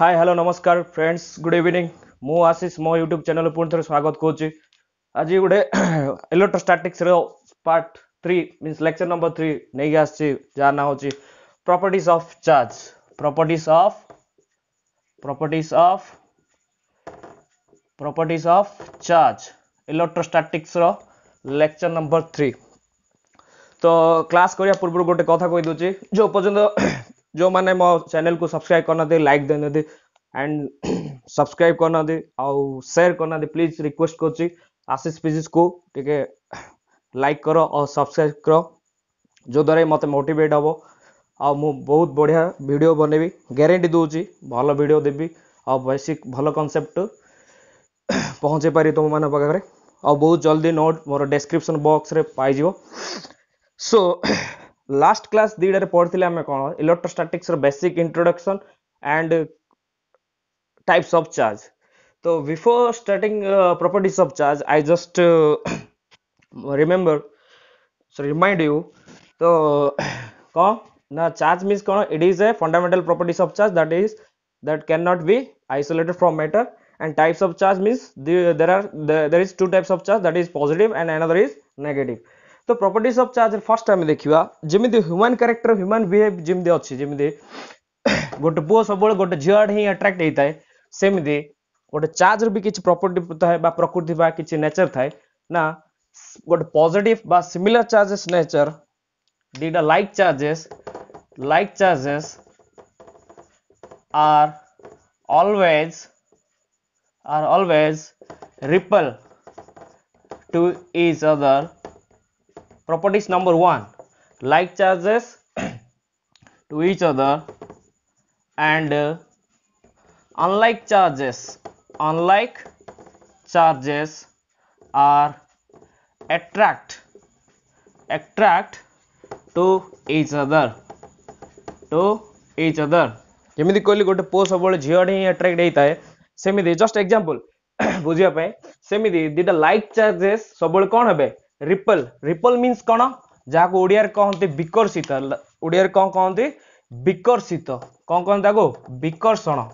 ହାଏ hello ନମସ୍କାର friends good evening ମୁଁ ଆଶିଷ ମୋ ୟୁଟ୍ୟୁବ୍ ଚ୍ୟାନେଲ୍ ପୁଣି ଥରେ ସ୍ୱାଗତ କରୁଛି ଆଜି ଗୋଟେ ଇଲେକ୍ଟ୍ରୋଷ୍ଟାଟିକ୍ସର part three means lecture number three ନେଇକି ଆସିଛି ଯାହା ନାଁ ହେଉଛି properties of charge properties of properties of properties of charge ଇଲେକ୍ଟ୍ରୋଷ୍ଟାଟିକ୍ସର ଲେକ୍ଚର୍ ନମ୍ବର ଥ୍ରୀ ତ କ୍ଲାସ୍ କରିବା ପୂର୍ବରୁ ଗୋଟେ କଥା କହିଦେଉଛି ଯେଉଁ ପର୍ଯ୍ୟନ୍ତ जो मैंने मो चैनल को सब्सक्राइब करना दे लाइक देना दे एंड सब्सक्राइब करना दे आउ शेयर करना दे प्लीज रिक्वेस्ट कर आशीष पेजेस को टे लाइक कर और सब्सक्राइब कर द्वारा मत मोटिवेट हे आ बहुत बढ़िया भिड बनैबी ग्यारंटी दूसरी भल भिड देवी आ बेसिक भल कनसेप्ट पहुँचे पारि तुम मान पाखे आ बहुत जल्दी नोट मोर डेस्क्रिप्सन बक्स पाइज सो लास्ट क्लास दुटे पढ़ी आम कौन electrostatics basic introduction and types of charge तो before starting properties of charge I just remember remind you तो कौन ना चार्ज मीन कौन it is a fundamental properties of charge that is that cannot be isolated from matter and types of charge mean there are there is two types of charge that is positive and another is negative ତ properties of charge first ଆମେ ଦେଖିବା ଯେମିତି Humane character Humane behave ଯେମିତି ଅଛି ଯେମିତି ଗୋଟେ ପୁଅ ସବୁବେଳେ ଗୋଟେ ଝିଅ ଆଡ଼େ ହିଁ ଆଟ୍ରାକ୍ଟ ହେଇଥାଏ ସେମିତି ଗୋଟେ ଚାର୍ଜର ବି କିଛି ପ୍ରପର୍ଟି ଥାଏ ବା ପ୍ରକୃତି ବା କିଛି ନେଚର ଥାଏ ନା ଗୋଟେ ପଜିଟିଭ ବା ସିମିଲାର ଚାର୍ଜେସ୍ ନେଚର ଦୁଇଟା like charges like charges are always are always repel to each other properties number one like charges to each other and uh, unlike charges unlike charges are attract attract to each other to each other ଯେମିତି କହିଲି ଗୋଟେ ପୁଅ ସବୁବେଳେ ଝିଅଟେ ହିଁ attract ହେଇଥାଏ ସେମିତି just example ବୁଝିବା ପାଇଁ ସେମିତି ଦୁଇଟା ଲାଇକ୍ ଚାର୍ଜେସ୍ ସବୁବେଳେ କ'ଣ ହେବେ ରିପଲ୍ ରିପଲ୍ ମିନ୍ସ କ'ଣ ଯାହାକୁ ଓଡ଼ିଆରେ କହନ୍ତି ବିକର୍ଷିତ ଓଡ଼ିଆରେ କ'ଣ କହନ୍ତି ବିକର୍ଷିତ କ'ଣ କହନ୍ତି ତାକୁ ବିକର୍ଷଣ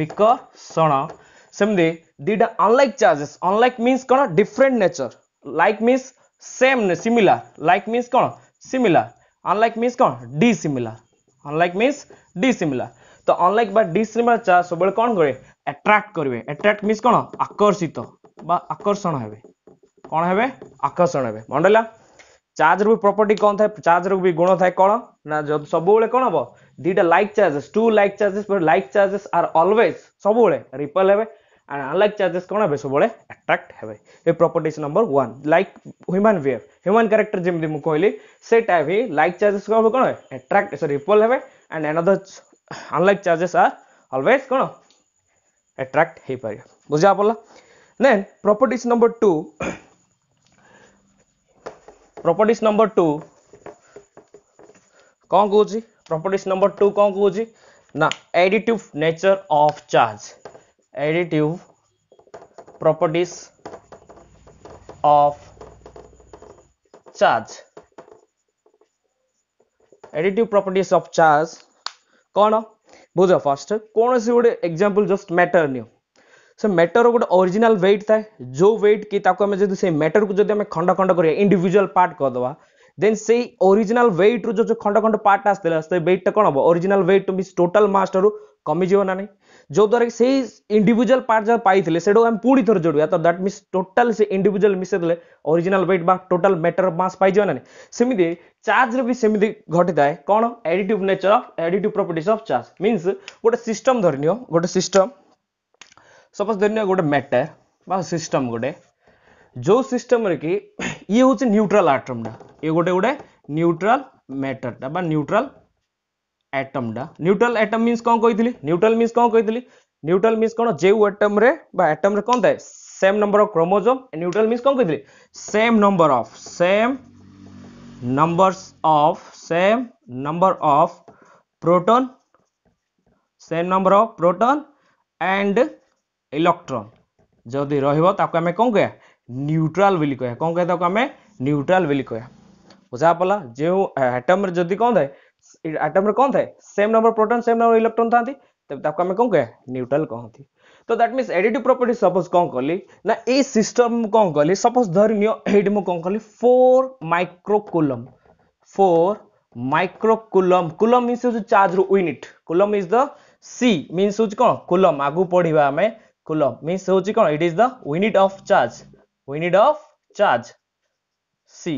ବିକର୍ଷଣ ସେମିତି ଦୁଇଟା ଅନଲାଇକ୍ ଚାର୍ଜେସ୍ ଅନଲାଇକ୍ ମିନ୍ସ କ'ଣ different nature like means same similar like means କ'ଣ ସିମିଲାର ଅନଲାଇକ୍ ମିନ୍ସ କ'ଣ dissimilar unlike means dissimilar ତ ଅନଲାଇକ୍ ବା ଡି ସିମିଲାର ଚାର୍ଜ ସବୁବେଳେ କ'ଣ କରେ ଆଟ୍ରାକ୍ଟ କରିବେ ଆଟ୍ରାକ୍ଟ ମିନ୍ସ କ'ଣ ଆକର୍ଷିତ ବା ଆକର୍ଷଣ ହେବେ कौन है आकर्षण हे मन रहा चार्ज भी प्रपर्टी कौन था चार्ज भी गुण था कौन ना जब सब कौन हम दुटा like charges two like charges like charges are always सब रिपेल हे एंड अनलाइक चार्जेस कौन हे सब आट्राक्ट हे ये number one like human behave human character जमी कहली से टाइप ही लाइक चार्जेस कौन कौन आट्राक्ट रिपेल हे and another unlike charges are always कौन आट्राक्ट हो पार बुझा पड़ा then properties number two properties number two कौन कौन प्रपर्टीज नंबर टू कौन कौन ना additive nature of charge additive properties of charge additive properties of charge कौन बुझ फास्ट कौन सी गोटे एक्जामपल जस्ट मैटर नहीं ସେ ମ୍ୟାଟର ଗୋଟେ ଅରିଜିନାଲ ୱେଟ୍ ଥାଏ ଯେଉଁ ୱେଟ୍ କି ତାକୁ ଆମେ ଯଦି ସେଇ ମ୍ୟାଟରକୁ ଯଦି ଆମେ ଖଣ୍ଡ ଖଣ୍ଡ କରିବା ଇଣ୍ଡିଭିଜୁଆଲ ପାର୍ଟ କରିଦେବା ଦେନ୍ ସେଇ ଅରିଜିନାଲ ୱେଟ୍ରୁ ଯେଉଁ ଖଣ୍ଡ ଖଣ୍ଡ ପାର୍ଟ ଆସିଥିଲା ସେ ୱେଟ୍ଟା କ'ଣ ହେବ ଅରିଜିନାଲ ୱେଟ୍ ମିନ୍ସ ଟୋଟାଲ ମାସ୍ଟାରୁ କମିଯିବ ନା ନାହିଁ ଯେଉଁଦ୍ୱାରା କି ସେଇ ଇଣ୍ଡିଭିଜୁଆଲ ପାର୍ଟ ଯାହା ପାଇଥିଲେ ସେଇଟାକୁ ଆମେ ପୁଣି ଥରେ ଯୋଡ଼ିବା ତ ଦ୍ୟାଟ୍ ମିନ୍ସ ଟୋଟାଲ ସେ ଇଣ୍ଡିଭିଜୁଆଲ ମିଶାଇଦେଲେ ଅରିଜିନାଲ ୱେଟ୍ ବା ଟୋଟାଲ ମ୍ୟାଟର ଅଫ୍ ମାସ୍ ପାଇଯିବ ନା ନାହିଁ ସେମିତି ଚାର୍ଜରେ ବି ସେମିତି ଘଟିଥାଏ କ'ଣ additive nature of additive properties of charge means ଗୋଟେ ସିଷ୍ଟମ୍ ଧରିନିଅ ଗୋଟେ ସିଷ୍ଟମ୍ सपोज धरने गोटे मैटर सिस्टम गोटे जो सिस्टम रे कि ये हूँ न्यूट्रल आटमटा ये गोटे गोटे न्यूट्राल मैटरटा न्यूट्राल आटमटा न्यूट्राल आटम मीन कौन कही न्यूट्राल मीन कौन कही न्यूट्राल मीन कौन जो आटम्रे आटम्रे कौन थाए same number of chromosome neutral mean कौन कही same number of same numbers of same number of proton same number of proton and electron जदि रे कौन कह न्यूट्रल बोली कह कौन कह आम न्यूट्रल बोली कह बुझा पड़ा जो आइटम जदि कौन थाए आइटम कौन थाए same number proton same number electron था तेरे कौन कह न्यूट्रल कहती तो that mean additive property suppose कौन कली ना ये सिस्टम कौन कली सपोज धरनियोट मुझ कौन कली four microcoulomb four microcoulomb coulomb mean charge रू with is the C mean कौन कुलम आगू पढ़ा coulomb means hochi kon it is the unit of charge unit of charge c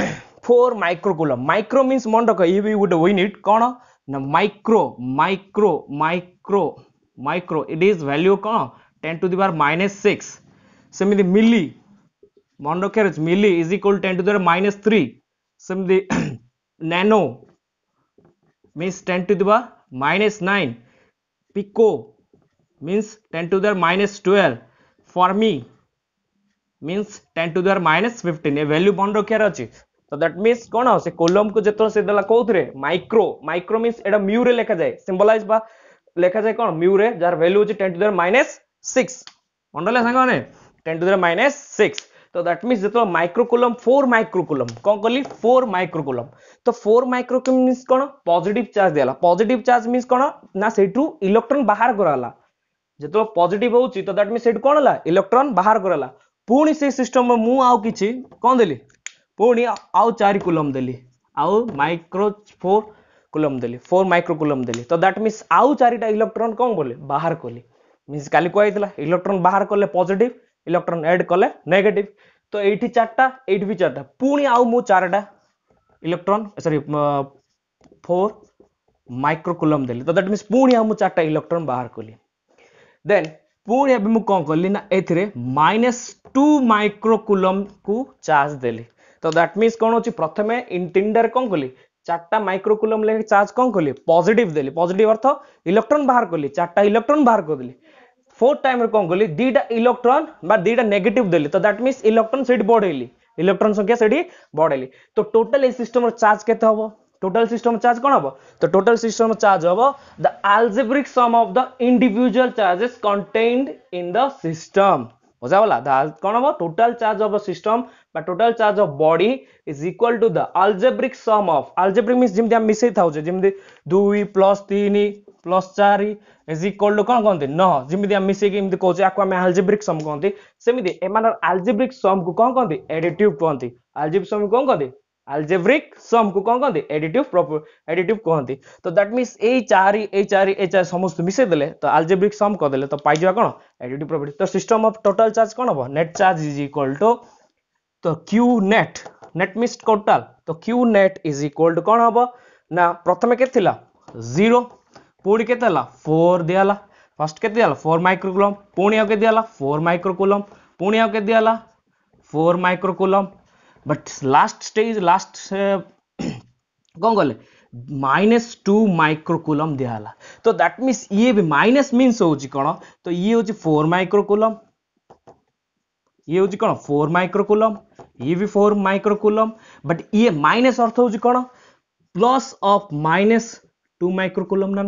4 micro coulomb micro means mon rakha if you would win it kon na micro micro micro micro it is value kon 10 to the power minus 6 semiti milli mon rakha milli is equal 10 to the power minus 3 semiti nano means 10 to the power minus 9 pico means 10 to the minus 12 for me means 10 to the minus 15 a value bond ରଖିବାର ଅଛି so that means কোন সে coulomb কো যেতন সে দেলা কোউথরে micro micro means এটা মিউ রে লেখা যায় সিম্বলাইজ বা লেখা যায় কোন মিউ রে যার ভ্যালু হচ্ছে 10 to the minus 6 মন্ডলে সাঙ্গ মানে 10 to the minus 6 তো দ্যাট মিন্স যেত মাইক্রোকুলম ফোর মাইক্রোকুলম কম কলি ফোর মাইক্রোকুলম তো ফোর মাইক্রোকুলম মিন্স কোণ পজিটিভ চার্জ দেলা পজিটিভ চার্জ মিন্স কোণ না সেইটু ইলেকট্রন বাহার করালা ଯେତେବେଳେ ପଜିଟିଭ ହଉଛି ତ ଦ୍ୟାଟ୍ ମିନ୍ ସେଇଠି କ'ଣ ହେଲା ଇଲେକ୍ଟ୍ରନ୍ ବାହାର କରଲା ପୁଣି ସେଇ ସିଷ୍ଟମ ମୁଁ ଆଉ କିଛି କ'ଣ ଦେଲି ପୁଣି ଆଉ ଚାରି କୁଲମ୍ ଦେଲି ଆଉ ମାଇକ୍ରୋ ଫୋର୍ କୁଲମ୍ ଦେଲି ଫୋର୍ ମାଇକ୍ରୋ କୁଲମ୍ ଦେଲି ତ ଦ୍ୟାଟ୍ ମିନ୍ସ ଆଉ ଚାରିଟା ଇଲେକ୍ଟ୍ରନ୍ କ'ଣ କଲେ ବାହାର କଲି ମିନ୍ସ କାଲି କୁହାଯାଇଥିଲା ଇଲେକ୍ଟ୍ରନ୍ ବାହାର କଲେ ପଜିଟିଭ ଇଲେକ୍ଟ୍ରନ୍ ଏଡ୍ କଲେ ନେଗେଟିଭ ତ ଏଇଠି ଚାରିଟା ଏଇଠି ବି ଚାରିଟା ପୁଣି ଆଉ ମୁଁ ଚାରିଟା electron sorry four microcoulomb ଦେଲି ତ ଦ୍ୟାଟ୍ ମିନ୍ସ ପୁଣି ଆଉ ମୁଁ ଚାରିଟା ଇଲେକ୍ଟ୍ରନ୍ ବାହାର କଲି देन पुणी एवं मुझे कौन कली ना ए माइनस टू माइक्रोकुलम को चार्ज देली तो दैट मीन्स कौन अच्छे प्रथम इंटिंडर कौन कली চারটা মাইক্রোকুলম লেখে চার্জ কম করলি পজিটিভ দেলি পজিটিভ অর্থ ইলেকট্রন বাহার করলি চারটা ইলেকট্রন বাহার করদেলি ফোর্থ টাইমে কম করলি দুইটা ইলেকট্রন বা দুইটা নেগেটিভ দেলি তো দ্যাট মিন্স ইলেকট্রন সেটি বড়াইলি ইলেকট্রন সংখ্যা সেটি বড়াইলি তো টোটাল এই সিস্টমর চার্জ কেতে হব total system charge kon habo the total system charge habo the algebraic sum of the individual charges contained in the system বুঝা গলা কোন হব টোটাল চার্জ অফ সিস্টম বা total charge of body is equal to the algebraic sum of আলজেব্রিক means যেমন আমি মিশাই থাকছে যেমন দুই প্লস তিন প্লস চারি ইজ ইকুয়াল টু কোণ কহতি ন যেমি আমি মিশাইকি এমনি কৌছে আকু আমি আলজেব্রিক সম কহতি সেমি এমানর আলজেব্রিক সম কু কোণ কহতি এডিটিভ কহতি আলজেব্রিক সম কোণ কহতি ଆଲଜେବ୍ରିକ୍ ସମକୁ କ'ଣ କହନ୍ତି ଏଡିଟିଭ୍ ଏଡିଟିଭ୍ କହନ୍ତି ତ ଦ୍ୟାଟ୍ ମିନ୍ସ ଏଇ ଚାରି ଏଇ ଚାରି ଏ ଚାରି ସମସ୍ତେ ମିଶାଇ ଦେଲେ ତ ଆଲଜେବ୍ରିକ୍ ସମ୍ କରିଦେଲେ ତ ପାଇଯିବା କ'ଣ ଏଡିଟିଭ୍ ପ୍ରପର୍ଟି ତ ସିଷ୍ଟମ୍ ଅଫ୍ ଟୋଟାଲ୍ ଚାର୍ଜ କ'ଣ ହେବ net charge is equal to ତ Q net net means total ତ Q net is equal to କ'ଣ ହେବ ନା ପ୍ରଥମେ କେତେ ଥିଲା ଜିରୋ ପୁଣି କେତେ ହେଲା ଫୋର୍ ଦିଆହେଲା ଫାର୍ଷ୍ଟ କେତେ ଦିଆହେଲା ଫୋର୍ ମାଇକ୍ରୋକୁଲମ୍ ପୁଣି ଆଉ କେତେ ଦିଆହେଲା ଫୋର୍ ମାଇକ୍ରୋକୁଲମ୍ ପୁଣି ଆଉ କେତେ ଦିଆହେଲା four microcoulomb but last stage last कौन गले माइनस टू माइक्रोकुलम दिहला तो दैट मीन ये भी माइनस मीन्स हूँ कौन तो ये हूँ फोर माइक्रोकुलम ये हूँ कौन फोर माइक्रोकुलम ये भी फोर माइक्रोकुलम बट ये माइनस अर्थ हूँ कौन plus of minus two microcoulomb ना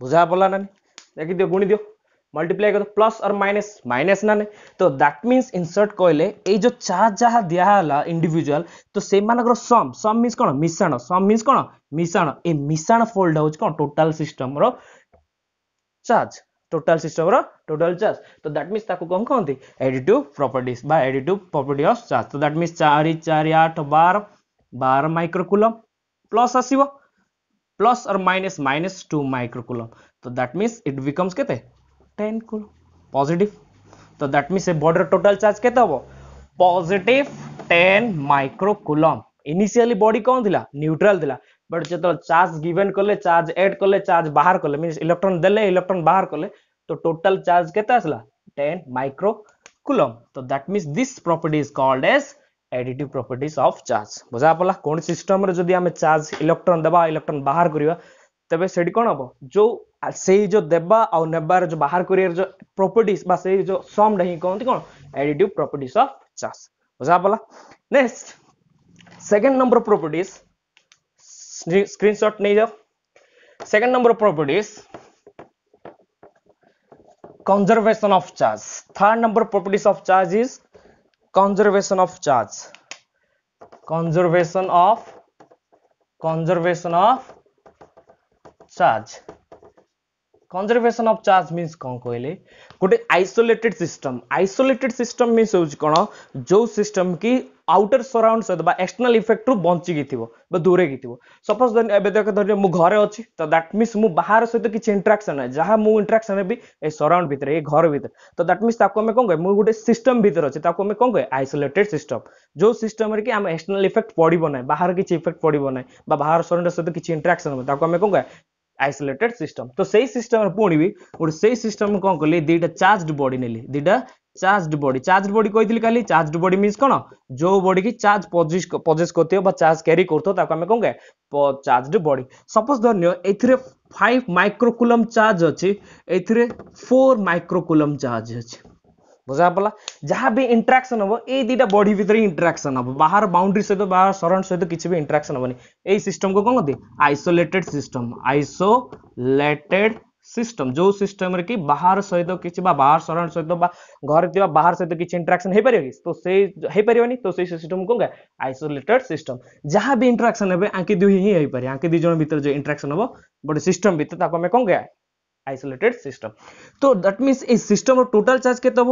बुझा पड़ा ना देखिए दियो गुणी दियो मल्टीप्लाई कर प्लस और माइनस माइनस ना ने तो दैट मीन्स इनसर्ट कहले ये जो चार जहाँ दिहला इंडिविजुआल तो से सम सम मीन्स कौन मिशाण सम मीन्स कौन मिशाण ए मिशाण फोल्ड हूँ कौन total system charge total system total charge तो दैट मीन्स कौन कहते एडिटिव प्रपर्ट बा एडिटिव प्रपर्ट अफ चार्ज तो दैट मीन्स चार चार आठ बार बार माइक्रोकुलम प्लस आसव प्लस और माइनस माइनस टू माइक्रोकुलम तो दैट मीन्स इट बिकम्स के टेन कुल पॉजिटिव तो that means body total charge के positive ten microcoulomb initially body कौन थी न्यूट्रल थी बट जो चार्ज गिवेन कले चार्ज एड कले चार्ज बाहर कले मीन इलेक्ट्रोन दे इलेक्ट्रोन बाहर कले तो टोटल चार्ज के आसला टेन माइक्रोकुलम तो that mean this property is called as additive property of charge बुझा पड़ा कौन सिस्टम रे चार्ज इलेक्ट्रोन दबा इलेक्ट्रोन बाहर करवा ତେବେ ସେଠି କ'ଣ ହବ ଯୋଉ ସେଇ ଯୋଉ ଦେବା ଆଉ ନେବାର ଯୋଉ ବାହାର କରିବାର ଯୋଉ ପ୍ରପର୍ଟିଜ ବା ସେଇ ଯୋଉ ସମଟା ହିଁ କହନ୍ତି କ'ଣ ଏଡିଟିଭ ପ୍ରପର୍ଟିଜ ଅଫ ଚାର୍ଜ ବୁଝା ପଲା next second number properties screenshot ନେଇଯାଅ second number properties conservation of charge third number properties of charge is conservation of charge conservation of conservation of charge conservation of charge mean कौन कहले गोटे isolated system isolated system mean हूँ कौन जो system की outer surround सहित external effect रू बंचिकी थी दूरे की थी सपोज एवं देख मु घर अच्छी तो दैट मीन मु बाहर सहित किसी इंट्राक्शन है जहाँ मु इंट्राक्शन है सराउंड भितर ये घर भितर तो दैट मीन ताको हमें कौन कहे मुझे गोटे सिस्टम भितर अच्छे आम कौन कहे आइसोलेटेड सिस्टम जो सिस्टम कि आम एक्सटर्नाल इफेक्ट पड़ो बाहर किसी इफेक्ट पड़ो बाहर सराउंड सहित किसी इंट्राक्शन आम कौन कहे आइसोलेटेड सिस्टम तो से सिस्टम पुणी भी गोटे से सिस्टम कौन कली दीटा चार्ज बड़ी नेली दीटा चार्ज बड़ी चार्ज बड़ी कही कल चार्ज बड़ी मीन कौन जो बड़ी की चार्ज पजेस कर चार्ज क्यारी कर चार्ज बड़ी सपोज धर फाइव माइक्रोकुलम चार्ज अच्छी एर माइक्रोकुलम चार्ज अच्छी বুঝা পালা ଯାହା ବି ଇଣ୍ଟ୍ରାକ୍ସନ୍ ହେବ ଏଇ ଦୁଇଟା ବଡି ଭିତରେ ଇଣ୍ଟ୍ରାକ୍ସନ୍ ହେବ ବାହାର ବାଉଣ୍ଡ୍ରି ସହିତ ବାହାର ସରାଉଣ୍ଡ ସହିତ କିଛି ବି ଇଣ୍ଟ୍ରାକ୍ସନ୍ ହେବନି ଏଇ ସିଷ୍ଟମକୁ କ'ଣ କହନ୍ତି ଆଇସୋଲେଟେଡ୍ ସିଷ୍ଟମ ଆଇସୋଲେଟେଡ୍ ସିଷ୍ଟମ ଯୋଉ ସିଷ୍ଟମରେ କି ବାହାର ସହିତ କିଛି ବା ବାହାର ସରାଉଣ୍ଡ ସହିତ ବା ଘରେ ଥିବା ବାହାର ସହିତ କିଛି ଇଣ୍ଟ୍ରାକ୍ସନ୍ ହେଇପାରିବ କି ତ ସେଇ ହେଇପାରିବନି ତ ସେଇ ସିଷ୍ଟମକୁ କ'ଣ ଆଇସୋଲେଟେଡ୍ ସିଷ୍ଟମ ଯାହା ବି ଇଣ୍ଟ୍ରାକ୍ସନ୍ ହେବେ ଆଙ୍କି ଦୁଇ ହିଁ ହେଇପାରିବ ଆଙ୍କି ଦୁଇ ଜଣ ଭିତରେ ଯୋଉ ଇଣ୍ଟ୍ରାକ୍ସନ୍ ହେବ ଗୋଟେ ସିଷ୍ଟମ ଭିତରେ ତାକୁ ଆମେ କ'ଣ କହିବା आइसोलेटेड सिस्टम तो दैट मीन्स इस सिस्टम और टोटल चार्ज कितना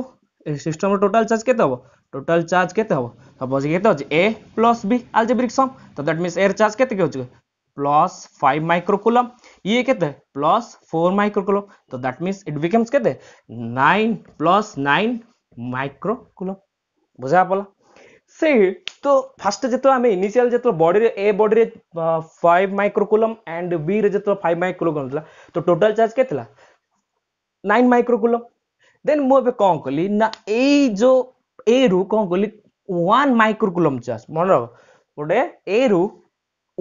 સિસ્ટમનો ટોટલ ચાર્જ કેટલો હવો ટોટલ ચાર્જ કેટલો હવો સપોઝ કેટલો છે એ પ્લસ બી આલ્જેબ્રિક સમ તો દેટ મીન્સ એર ચાર્જ કેટલો છે प्लस फाइव माइक्रोकुलम ये कहते हैं प्लस फोर माइक्रोकुलम तो दैट मीन्स इट बिकम्स कहते हैं नाइन प्लस नाइन माइक्रोकुलम बुझा पला से तो फर्स्ट जो आम इनिशियल जो body A body five microcoulomb and B रे जो फाइव माइक्रोकुलम तो टोटल चार्ज के नाइन माइक्रोकुलम देन मुझे कौन कली ना यही जो ए रु कौन कली वन माइक्रोकुलम चार्ज मन गोटे ए रु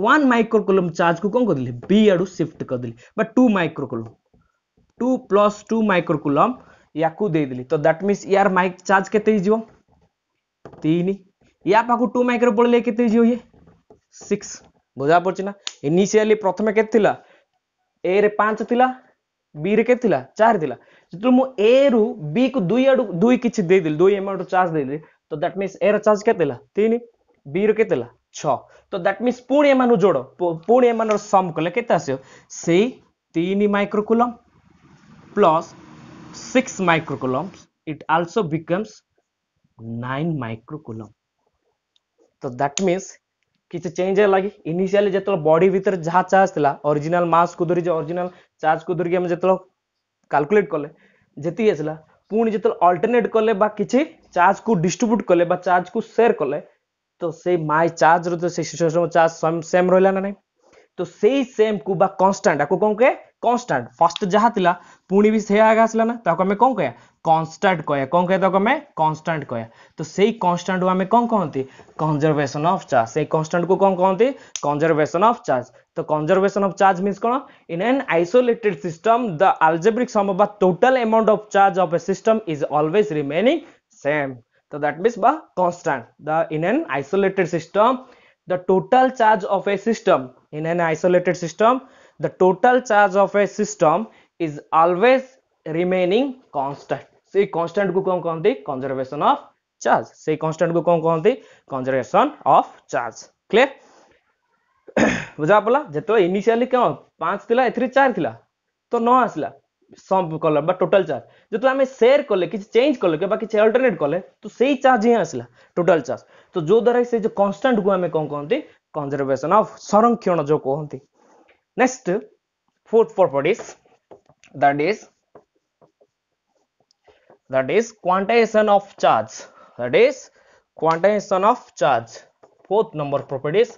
वन माइक्रोकुलम चार्ज को कौन करदे बी आड़ सिफ्ट करदे बा two microcoulomb two plus two microcoulomb या देदेली तो दैट मीन्स यार माइक चार्ज के तीन या पाक टू माइक्रो पड़े के ये सिक्स बुझा पड़ी ना इनिशियली प्रथम के ए रे पांच थी बी रे के चार थिला। যতমু এ রু বি ক দুই কি কিছু দে দিল দুই অ্যামাউন্ট চার্জ দেলে তো দ্যাট মিনস এৰ চার্জ কেতেলা 3 বিৰ কেতেলা 6 তো দ্যাট মিনস পূৰ্ণ এমানু জোড়ো পূৰ্ণ এমানৰ সাম কৰলে কিতা হ'ব সেই 3 microcoulomb plus 6 microcoulomb it also becomes 9 microcoulomb তো দ্যাট মিনস কিছ চেঞ্জ লাগি ইনিশিয়ালি যেতৰ বডি ভিতৰ যহা চার্জ থিলা অরিজিনাল মাস কো ধৰি যে অরিজিনাল চার্জ কো ধৰি কি আমি যেতৰ କାଲକୁଲେଟ୍ କଲେ ଯେତିକି ଆସିଲା ପୁଣି ଯେତେବେଳେ ଅଲ୍ଟରନେଟ୍ କଲେ ବା କିଛି ଚାର୍ଜକୁ ଡିଷ୍ଟ୍ରିବ୍ୟୁଟ୍ କଲେ ବା ଚାର୍ଜକୁ ସେୟାର କଲେ ତ ସେଇ ମାଇ ଚାର୍ଜର ତ ସେଇ ସିଚୁଏସନ୍ ଚାର୍ଜ ସେମ୍ ରହିଲା ନା ନାହିଁ ତ ସେଇ ସେମ୍କୁ ବା କନଷ୍ଟାଣ୍ଟ ଆକୁ କ'ଣ କୁହେ କନଷ୍ଟାଣ୍ଟ ଫାଷ୍ଟ ଯାହା ଥିଲା ପୁଣି ବି ସେଇଆ ଆଗ ଆସିଲା ନା ତାକୁ ଆମେ କ'ଣ କହିବା कन्स्टाट कह कौन कहते हम कन्स्टाट कह तो से कन्स्टाट को आम कौन कहते कंजरभेशन अफ चार्ज से कन्स्टाट को कौन कहते कंजरभेशन अफ चार्ज तो कंजरभेशन अफ चार्ज मीन कौन in an isolated system the algebraic sum total amount of charge of a system is always remaining same तो दैट मीन बा constant the in an isolated system the total charge of a system in an isolated system the total charge of a system is always remaining constant से constant को कौन कहते conservation of charge से constant को कौन कहते conservation of charge clear बुझा पड़ा जो इनिशियली क्या पांच थिला ए चार तो न आसला सम कलर बा चार्ज जो तो आम सेयर कले कि चेंज कले कि किसी अल्टरनेट कले तो से चार्ज ही आसला टोटल चार्ज तो जो द्वारा से जो कन्स्टाट को आम कौन कहते कंजर्वेशन अफ संरक्षण जो कहते next fourth property that is that is quantization of charge that is quantization of charge fourth number property is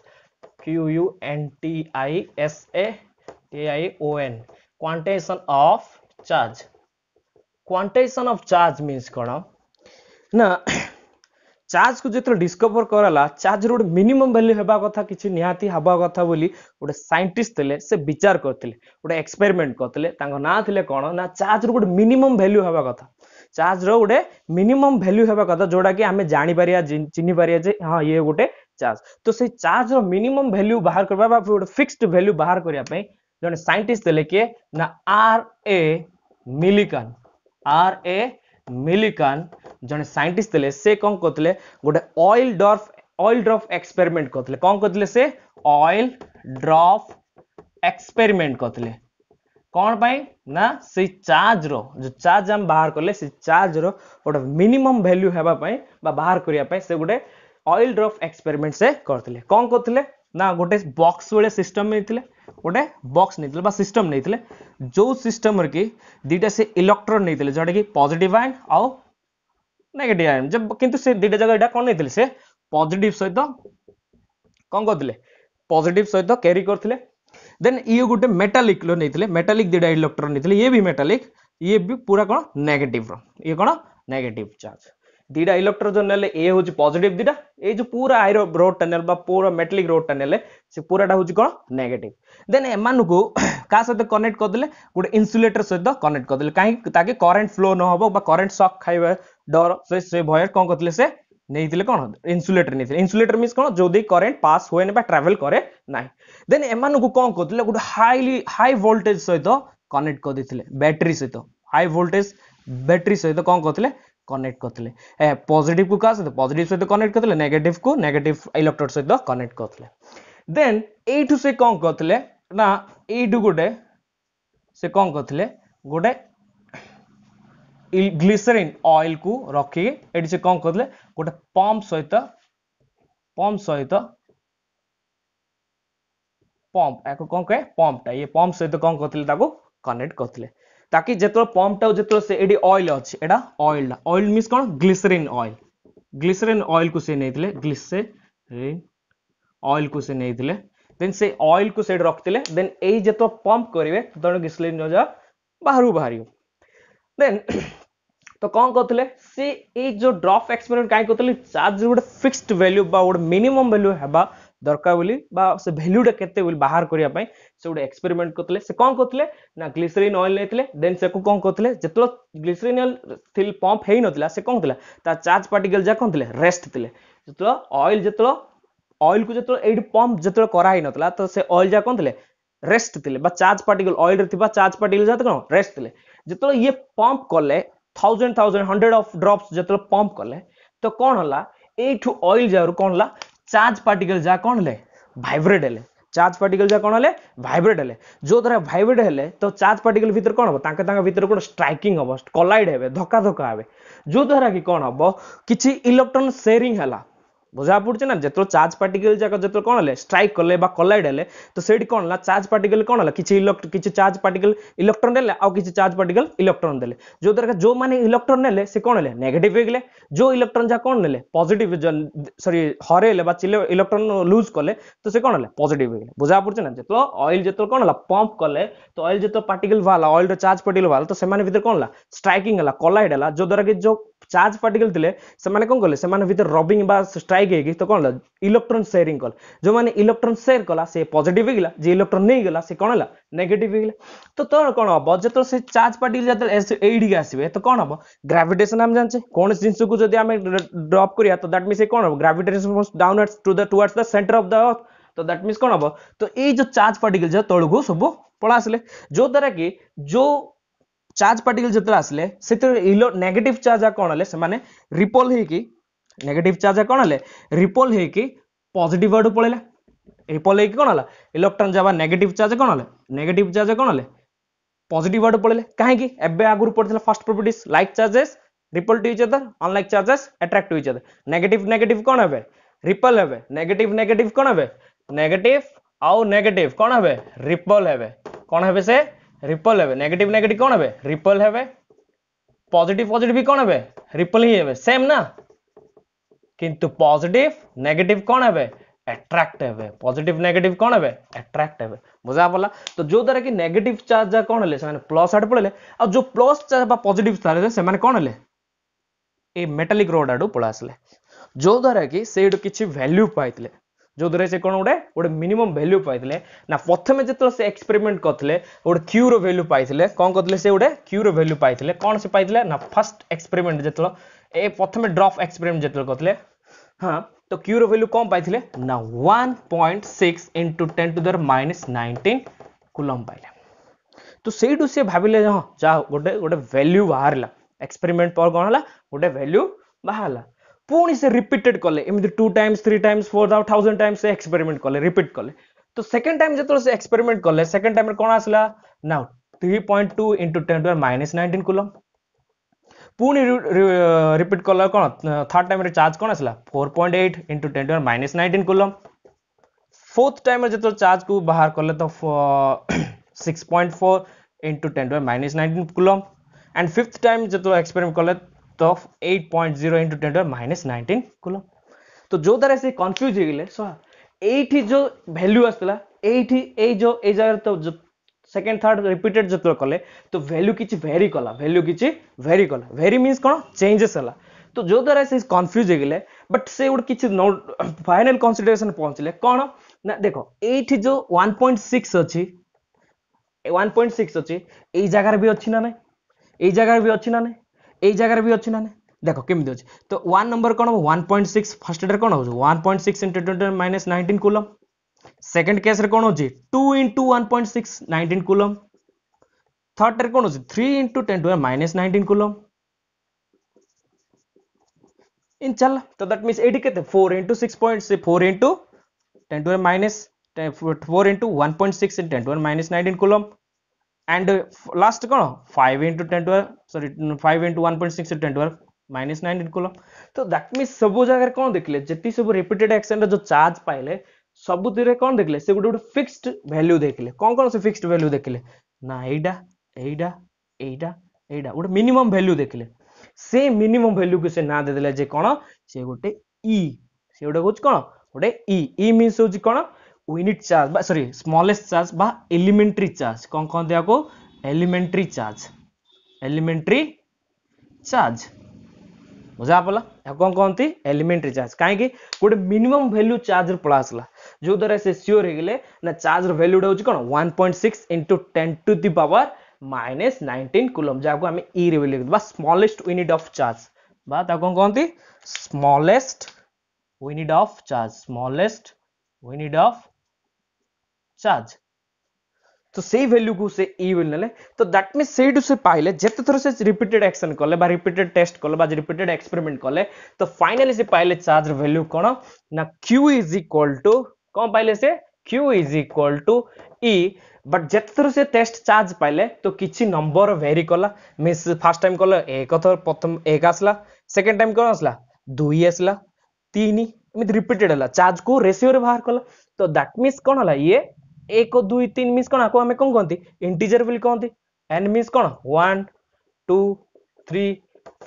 q u n t i s a t i o n quantization of charge quantization of charge means कौन ना charge को जो discover कराला charge road minimum value हेबा कथा किछि निहाती हबा कथा बोली गोटे साइंटिस्ट थिले से विचार करथिले गोटे एक्सपेरिमेंट करथिले तांगो ना थिले कोन ना चार्ज रोड मिनिमम वैल्यू हेबा कथा चार्ज रोटे मिनिमम भैल्यू हे कदा जोड़ा कि आम जापर चिन्हपर जे हाँ ये गोटे चार्ज तो से चार्ज रिनिमम भैल्यू बाहर गोटे फिक्सड भैल्यू बाहर करने जो सैंटिस्ट दे किए ना R A Millikan R A Millikan जन सैंटिस्ट दे से कौन करते गोटे अएल ड्रफ अएल ड्रफ एक्सपेरिमेंट करते कौन करते अएल ड्रफ एक्सपेरिमेंट करते कौन पाई ना से चार्ज रो जो चार्ज हम बाहर करले से चार्ज रो गोटे मिनिमम भैल्यू हेबा पाई बा बाहर करिया पाई से गोटे ऑयल ड्रॉप एक्सपेरिमेंट से करथिले कौन करथिले ना गोटे बॉक्स वाले सिस्टम नेथिले गोटे बॉक्स नेथिले बा सिस्टम नेथिले जो सिस्टम रे कि दीटा से इलेक्ट्रॉन नेथिले जोटा कि पॉजिटिव आयन आउ नेगेटिव आयन जब किंतु से दीटा जगह एटा कोन नेथिले से पॉजिटिव सहित कौन करथिले पॉजिटिव सहित कैरी करथिले देन ये गोटे मेटालिक नहीं मेटालिक दुटा इलेक्ट्रोन नहीं ये भी मेटालिक ये भी पूरा कौन नेगेटिव ये कौन नेगेटिव चार्ज दुटा इलेक्ट्रोन जो ये हूँ पजिट दीटा ये जो पूरा आईरो रोड टा पूरा मेटालिक रोड टा से पूरा हूँ कौन नेगेट देन एम को क्या सहित कनेक्ट करदे गोटे इनसुलेटर सहित कनेक्ट करदे कहीं करेन्ट फ्लो न हो करेन्ट सक खाइबा डर से भय कौन करते ନେଇଥିଲେ କ'ଣ ଇନସୁଲେଟର ନେଇଥିଲେ ଇନସୁଲେଟର ମିନ୍ସ କ'ଣ ଯଦି କରେଣ୍ଟ ପାସ୍ ହୁଏନି ବା ଟ୍ରାଭେଲ କରେ ନାହିଁ ଦେନ୍ ଏମାନଙ୍କୁ କ'ଣ କରୁଥିଲେ ଗୋଟେ ହାଇଲି ହାଇ ଭୋଲ୍ଟେଜ ସହିତ କନେକ୍ଟ କରିଦେଇଥିଲେ ବ୍ୟାଟେରୀ ସହିତ ହାଇ ଭୋଲ୍ଟେଜ ବ୍ୟାଟେରୀ ସହିତ କ'ଣ କରୁଥିଲେ କନେକ୍ଟ କରିଥିଲେ ଏ ପଜିଟିଭକୁ କାହା ସହିତ ପଜିଟିଭ ସହିତ କନେକ୍ଟ କରିଥିଲେ ନେଗେଟିଭକୁ ନେଗେଟିଭ ଇଲେକ୍ଟ୍ରୋଡ଼ ସହିତ କନେକ୍ଟ କରିଥିଲେ ଦେନ୍ ଏଇଠୁ ସେ କ'ଣ କରିଥିଲେ ନା ଏଇଠୁ ଗୋଟେ ସେ କ'ଣ କରିଥିଲେ ଗୋଟେ ଗ୍ଲିସେରିନ୍ ଅଏଲ୍କୁ ରଖିକି ଏଠି ସେ କ'ଣ କରିଥିଲେ ଗୋଟେ ପମ୍ପ ସହିତ ପମ୍ପ ସହିତ ପମ୍ପ ୟାକୁ କ'ଣ କହେ ପମ୍ପଟା ଇଏ ପମ୍ପ ସହିତ କ'ଣ କରିଥିଲେ ତାକୁ କନେକ୍ଟ କରିଥିଲେ ତାକି ଯେତେବେଳେ ପମ୍ପଟାକୁ ଯେତେବେଳେ ସେ ଏଠି ଅଏଲ୍ ଅଛି ଏଇଟା ଅଏଲ୍ଟା ଅଏଲ୍ ମିନ୍ସ କ'ଣ ଗ୍ଲିସେରିନ୍ ଅଏଲ୍ ଗ୍ଲିସେରିନ୍ ଅଏଲ୍କୁ ସେ ନେଇଥିଲେ ଗ୍ଲିସେରିନ୍ ଅଏଲ୍କୁ ସେ ନେଇଥିଲେ ଦେନ୍ ସେ ଅଏଲ୍କୁ ସେଇଠି ରଖିଥିଲେ ଦେନ୍ ଏଇ ଯେତେବେଳେ ପମ୍ପ କରିବେ ସେତେବେଳେ ଗ୍ଲିସେରିନ୍ ବାହାରକୁ ବାହାରିବ ଦେନ୍ तो कौन कहते सी ये ड्रफ एक्सपेरिमेंट कहीं कहते चार्ज गोटे फिक्सड भैल्यू बात मिनिमम भैल्यू हाँ दरकार बोली से भैल्यूटा के बाहर करने से गोटे एक्सपेरिमेंट करते से कौन कहते ना ग्लीसरीन अएल नहीं देन से कौन कहते जो ग्लीसरीन अएल पंप हो ना से कौन कहला ता चार्ज पार्टिकल जहाँ कौन थे रेस्ट थे जो अएल जो अएल को जो पंप जो कराई ना तो से अएल जहाँ कौन थे रेस्ट थे charge particle oil charge particle जहाँ कौन रेस्ट थे जो ये पंप कले thousand thousand hundred of drops जो पंप कले तो कौन है यू अएल जावर कौन है चार्ज पार्टिकल जहाँ कौन है भाइब्रेट है चार्ज पार्टिकल जहाँ कौन है भाइब्रेट है जो द्वारा भाइब्रेट है तो चार्ज पार्टिकल भर कौन हम तक भर गोटे स्ट्राइकिंग हम कलाइड हे धक्का धक्का हे जो द्वारा कि कौन हम किसी इलेक्ट्रोन सेयरिंग है बुझा पड़े ना जो चार्ज पार्टिकल जाक जो कौन है स्ट्राइक कले कलैड है तो सही कौन ला चार्ज पार्टिकल कौन है किसी इलेक्ट चार्ज पार्टिकल इलेक्ट्रोन दे किसी चार्ज पार्टिकल इलेक्ट्रोन दे जो द्वारा जो मैंने इलेक्ट्रोन ने कौन है नेगेटिव होगले जो इलेक्ट्रोन जहाँ कौन ने पजिट सरी हरैले चिले इलेक्ट्रोन लुज कले तो से कौन है पजिट होगले बुझा पड़े ना जो अएल जो कौन है पंप कले तो अएल जो पार्टिकल बाहर अएल चार्ज पार्टिकल बाहर तो से भर कौन ला स्ट्राइकिंग कलैड है जो द्वारा कि जो ଚାର୍ଜ ପାର୍ଟିକଲ ଥିଲେ ସେମାନେ କ'ଣ କଲେ ସେମାନେ ଭିତରେ ରବିଂ ବା ଷ୍ଟ୍ରାଇକ୍ ହେଇକି ତ କ'ଣ ହେଲା ଇଲେକ୍ଟ୍ରନ୍ ସେୟାରିଂ କଲେ ଯେଉଁମାନେ ଇଲେକ୍ଟ୍ରନ୍ ସେୟାର କଲା ସେ ପଜିଟିଭ୍ ହେଇଗଲା ଯେ ଇଲେକ୍ଟ୍ରନ୍ ନେଇଗଲା ସେ କ'ଣ ହେଲା ନେଗେଟିଭ୍ ହେଇଗଲା ତ ତୋର କ'ଣ ହବ ଯେତେବେଳେ ସେ ଚାର୍ଜ ପାର୍ଟିକଲ ଯେତେବେଳେ ଏଇଠିକି ଆସିବେ ତ କ'ଣ ହବ ଗ୍ରାଭିଟେସନ୍ ଆମେ ଜାଣିଛେ କୌଣସି ଜିନିଷକୁ ଯଦି ଆମେ ଡ୍ରପ୍ କରିବା ତ ଦାଟ୍ ମିନ୍ସ ସେ କ'ଣ ହବ gravitation down to the towards the centre of the earth তো দ্যাট মিন্স কোণ হব তো এই যে চার্জ পার্টিকল যা তলকু সব পলা আসলে যদ্বারা কি যে ଚାର୍ଜ ପାର୍ଟିକଲ ଯେତେବେଳେ ଆସିଲେ ସେଥିରେ ଇଲୋ ନେଗେଟିଭ ଚାର୍ଜ କ'ଣ ହେଲେ ସେମାନେ ରିପୋଲ ହେଇକି ନେଗେଟିଭ ଚାର୍ଜ କ'ଣ ହେଲେ ରିପୋଲ ହେଇକି ପଜିଟିଭ ଆଡ଼ୁ ପଳେଇଲା ରିପୋଲ ହେଇକି କ'ଣ ହେଲା ଇଲେକ୍ଟ୍ରନ୍ ଯାବା ନେଗେଟିଭ ଚାର୍ଜ କ'ଣ ହେଲେ ନେଗେଟିଭ ଚାର୍ଜ କ'ଣ ହେଲେ ପଜିଟିଭ ଆଡ଼ୁ ପଳେଇଲେ କାହିଁକି ଏବେ ଆଗରୁ ପଡ଼ିଥିଲା first properties like charges repel to each other unlike charges attract to each other negative negative କ'ଣ ହେବେ ରିପୋଲ ହେବେ ନେଗେଟିଭ ନେଗେଟିଭ କ'ଣ ହେବେ ନେଗେଟିଭ ଆଉ ନେଗେଟିଭ କ'ଣ ହେବେ ରିପୋଲ ହେବେ କ'ଣ ହେବେ ସେ रिपल हे ହେବେ ନେଗେଟିଭ୍ कौन हे रिपल हे ହେବେ ପଜିଟିଭ୍ भी कौन हे रिपल ही हे सेम ना କିନ୍ତୁ ପଜିଟିଭ୍ ନେଗେଟିଭ୍ कौन हे एट्रैक्ट हे पजिट नेगेटिव कौन हे एट्रैक्ट हे बुझा पड़ा तो जो द्वारा कि नेगेटिव चार्ज कौन से प्लस आड़ पड़े आ जो प्लस चार्ज पजिट चार्ज से कौन है ये मेटालिक रोड आड़ पड़ा आसे जो द्वारा कि से किसी वैल्यू पाई जो से कौन गोटे गोटे मिनिमम भैल्यू पाई ना प्रथम जो से एक्सपेरिमेंट करते गोटे क्यू रैल्यू पाई कौन करते से गोटे क्यू रैल्यू पाई कौन से पाई ना फर्स्ट एक्सपेरिमेंट जो ए प्रथम ड्रफ एक्सपेरिमेंट जो करते हाँ तो क्यू रैल्यू कौन पाई ना one point six into ten to the minus nineteen coulomb पाइले तो सही ସେ भाविले हाँ जा गोटे गोटे ଭାଲ୍ୟୁ बाहर एक्सपेरिमेंट पर कौन है गोटे ଭାଲ୍ୟୁ बाहर पुणी से रिपीटेड कले एम two times three times four था थाउजेंड टाइम्स से एक्सपेरिमेंट कले रिपीट कले तो सेकेंड टाइम जो से एक्सपेरिमेंट कले सेकंड टाइम कौन आसला ना three point two into ten to minus nineteen coulomb पुणी रिपीट कला कौन थर्ड टाइम चार्ज कौन आसला four point eight into ten to minus nineteen coulomb fourth time जो चार्ज को बाहर कले तो six point four into ten to minus nineteen coulomb and fifth time जो एक्सपेरिमेंट कले तो of 8.0 into ten power minus nineteen coulomb तो जो द्वारा से कन्फ्यूज होगले सो ये जो भैल्यू आसाला ये जो ये जगह तो जो सेकेंड थर्ड रिपीटेड जो कले तो भैल्यू किसी भेरी कला भैल्यू किसी भेरी कला भेरी मीन्स कौन चेंजेस है तो जो द्वारा से कन्फ्यूज होगले बट से गोटे किसी नो फाइनाल कनसीडरेसन पहुँचले कौन ना देख ये जो वन पॉइंट सिक्स अच्छी वन पॉइंट सिक्स अच्छी ये जगार भी अच्छी ना ना ये जगार भी अच्छी ना ना এই জায়গার বি অছি না দেখ কেমি অছি তো ওয়ান নম্বর কোণ হব ওয়ান পয়েন্ট সিক্স ফার্স্টটার কোণ হচ্ছে one point six into twenty minus nineteen coulomb second কেস্রে কোণ হচ্ছে two into one point six nineteen coulomb থার্ডটার কোণ হচ্ছে three into ten to minus nineteen coulomb इन चल तो दैट मीन्स एटी के फोर इंटू सिक्स पॉइंट से four into ten to minus four into one point six ten to minus nineteen coulomb and last कौन five into ten twelve sorry five into one point six ten twelve minus nine equal तो that mean सब जगह कौन देखिले जी सब repeated action जो charge पाइले सबुति कौन देखिले से गोटे गोटे फिक्सड भैल्यू देखिले कौन कौन से फिक्सड भैल्यू देखिले ना एटा एटा एटा एटा गोटे मिनिमम भैल्यू देखिले से मिनिमम भैल्यू को से ना देदेले जे कौन e। से गोटे इ से गोटे कौन गोटे इ इ हूँ कौन ইউনিট চার্জ বা সরি স্মলেস্ট चार्ज বা এলিমেন্টারি চার্জ কম কম দেয়া কো এলিমেন্টারি চার্জ এলিমেন্টারি চার্জ বুঝা পড়া কম কহতি এলিমেন্টারি চার্জ কাইকি गोटे मिनिमम ভ্যালু चार्ज পড়া আসলা जो द्वारा से सियोर होगले ना चार्ज भैल्यूटा हूँ कौन one point six into ten to the power minus nineteen coulomb जहाँ आम इ लिख स्मलेस्ट यूनिट अफ चार्ज बा कौन कहते स्मलेस्ट यूनिट अफ चार्ज स्मलेस्ट यूनिट अफ charge. तो ସେଇ ଭାଲ୍ୟୁକୁ ସେ ଇ ବୋଲି ନେଲେ ତ ଦ୍ୟାଟ୍ ମିନ୍ ସେଇଠୁ ସେ ପାଇଲେ ଯେତେଥର ସେ ରିପିଟେଡ୍ ଆକ୍ସନ୍ କଲେ ବା ରିପିଟେଡ୍ ଟେଷ୍ଟ କଲେ ବା ରିପିଟେଡ୍ ଏକ୍ସପେରିମେଣ୍ଟ କଲେ ତ ଫାଇନାଲି ସେ ପାଇଲେ ଚାର୍ଜର ଭାଲ୍ୟୁ କ'ଣ ନା କ୍ୟୁ ଇଜ୍ ଇକ୍ୱାଲ୍ ଟୁ କ'ଣ ପାଇଲେ ସେ Q is equal to e but जिते से टेस्ट चार्ज पाइले तो किसी नंबर भेरी कला मीन्स फास्ट टाइम कल एक थर प्रथम एक आसला सेकेंड टाइम कौन आसला दुई आसला तीन एम रिपीटेड है चार्ज को रेसीओ रे बाहर कला तो दैट मीन्स कौन है ये एक दु तीन मीन कौन आपको आम कौन कहते इंटीजर भी कहते एन मीन कौन one two three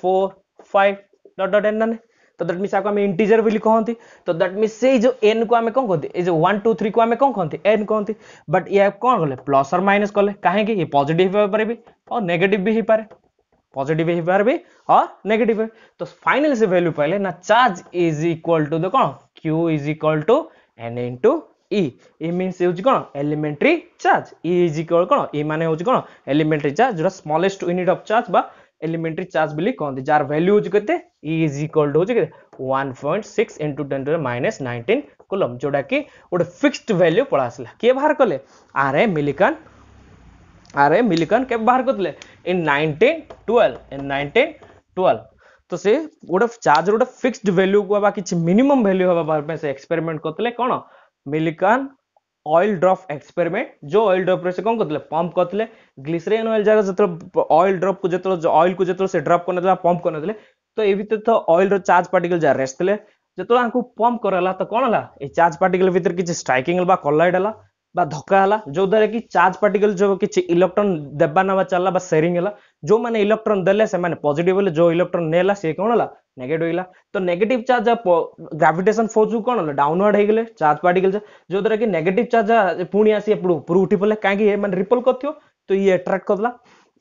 four five dot dot n नाने तो दैट मीन आपको इंटीजर भी कहते तो दैट मीन से जो एन को आम कौन कहते ये वन टू थ्री को आम कौन कहते एन कहते बट ये कौन कले प्लस और माइनस कले कहीं ये पजिट हो पारे भी और नेगेट भी हो पाए पॉजिटिव ही पारे भी और नेगेटिव है तो फाइनल से वैल्यू पाइले ना charge is equal to the कौन Q is equal to n into e e means ହେଉଛି କ'ଣ elementary charge e is equal କ'ଣ ଇ ମାନେ ହେଉଛି କ'ଣ ଏଲିମେଣ୍ଟାରୀ ଚାର୍ଜ ଯେଉଁଟା ସ୍ମଲେଷ୍ଟ ୟୁନିଟ୍ ଅଫ୍ ଚାର୍ଜ ବା ଏଲିମେଣ୍ଟାରୀ ଚାର୍ଜ ବୋଲି କହନ୍ତି ଯାହାର ଭ୍ୟାଲ୍ୟୁ ହେଉଛି କେତେ ଇ ଇଜ୍ ଇକ୍ୱାଲ୍ ଟୁ ହେଉଛି କେତେ one point six into ten to minus nineteen coulomb ଯେଉଁଟାକି ଗୋଟେ ଫିକ୍ସଡ୍ ଭ୍ୟାଲ୍ୟୁ ପଳେଇ ଆସିଲା କିଏ ବାହାର କଲେ ଆର୍ ଏ ମିଲିକାନ୍ ଆର୍ ଏ ମିଲିକାନ୍ କେବେ ବାହାର କରିଥିଲେ in nineteen twelve in nineteen twelve ତ ସେ ଗୋଟେ ଚାର୍ଜର ଗୋଟେ ଫିକ୍ସଡ୍ ଭ୍ୟାଲ୍ୟୁ ବା କିଛି ମିନିମମ୍ ଭ୍ୟାଲ୍ୟୁ ହେବା ପାଇଁ ସେ ଏକ୍ସପେରିମେଣ୍ଟ କରିଥିଲେ କ'ଣ मिलिकान ऑयल ड्रॉप एक्सपेरिमेंट जो ऑयल ड्रॉप रे से कौन करते पंप करते ग्लिसरीन ऑयल जगह जो ऑयल ड्रॉप को जो ऑयल को जो से ड्रप करना पंप करना तो ये भितर तो ऑयल रो चार्ज पार्टिकल जहाँ रेस्ट थे जो पंप कराला तो कौन है चार्ज पार्टिकल भितर किसी स्ट्राइकिंग कलाइड है বা ধোকা হলা জো দারে কি চার্জ পার্টিকেল জো কিচি ইলেকট্রন দেবা নাবা চালাবা শেয়ারিং হলা জো মানে ইলেকট্রন দেলে সে মানে পজিটিভ হলে জো ইলেকট্রন নেলা সে কোন হলা নেগেটিভ হিলা তো negative charge of gravitation force কো কোন হলা ডাউনওয়ার্ড হেই গলে চার্জ পার্টিকেল জো দারে কি নেগেটিভ চার্জ পুণী আসি প্রুউটি পলে কাঙ্কি হে মানে রিপাল কর থিও তো ই অ্যাট্রাক্ট করলা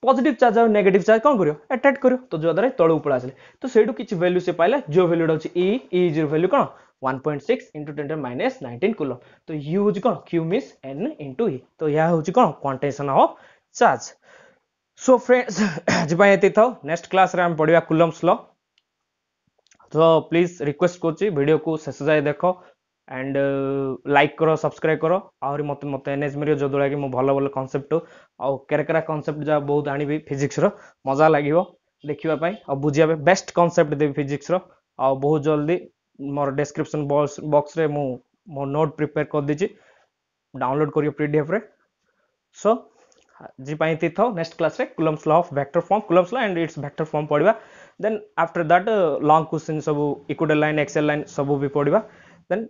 পজিটিভ চার্জ আর নেগেটিভ চার্জ কোন করি অ্যাট্রাক্ট করি তো জো দারে তল উপরে আছেলে তো সেইটু কিচি ভ্যালু সে পাইলে জো ভ্যালুড হচি ই ই জিরো ভ্যালু কোন one point six into ten minus nineteen coulomb तो यू हूँ कौन क्यू मिस एन इंटू इ तो यह हूँ कौन quantization of charge so friends आज था नेक्स्ट क्लास रे आम पढ़ा कुलम्स ल तो प्लीज रिक्वेस्ट कर भिडियो को शेष जाए देख एंड लाइक करो सब्सक्राइब करो आहरी मत मत एन एच मिल जोद्वारा कि भल भल कनसेप्ट आउ केरकेरा कनसेप्ट जहाँ बहुत आनी फिजिक्स मजा लगे देखापी आ बुझापी बेस्ट कनसेप्ट देवी फिजिक्स रो बहुत जल्दी मोर डेस्क्रिप्शन बॉक्स रे मु मो नोट प्रिपेयर कर दीजिए डाउनलोड करियो पीडीएफ रे सो जी पाई तीर्थ नेक्स्ट क्लास रे Coulomb's law of vector form Coulomb's law and its vector form पढ़वा then after that long question सब इक्वेटर लाइन एक्सेल लाइन सब भी पढ़वा देन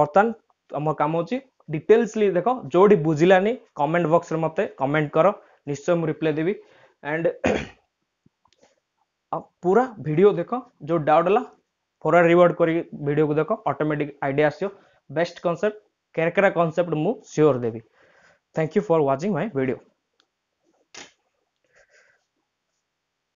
बर्तन तुम काम हो डिटेल्सली देख जो बुझलानी कमेंट बक्स मत कमेंट कर निश्चय मु रिप्लाई देवी एंड पूरा वीडियो देखो जो डाउट है फरवर्ड रिवर्ड करीडियो को देख अटोमेटिक आईडिया आसो बेस्ट कनसेप्ट कैरेक्टर कनसेप्ट मुझ सियोर देवी thank you for watching my video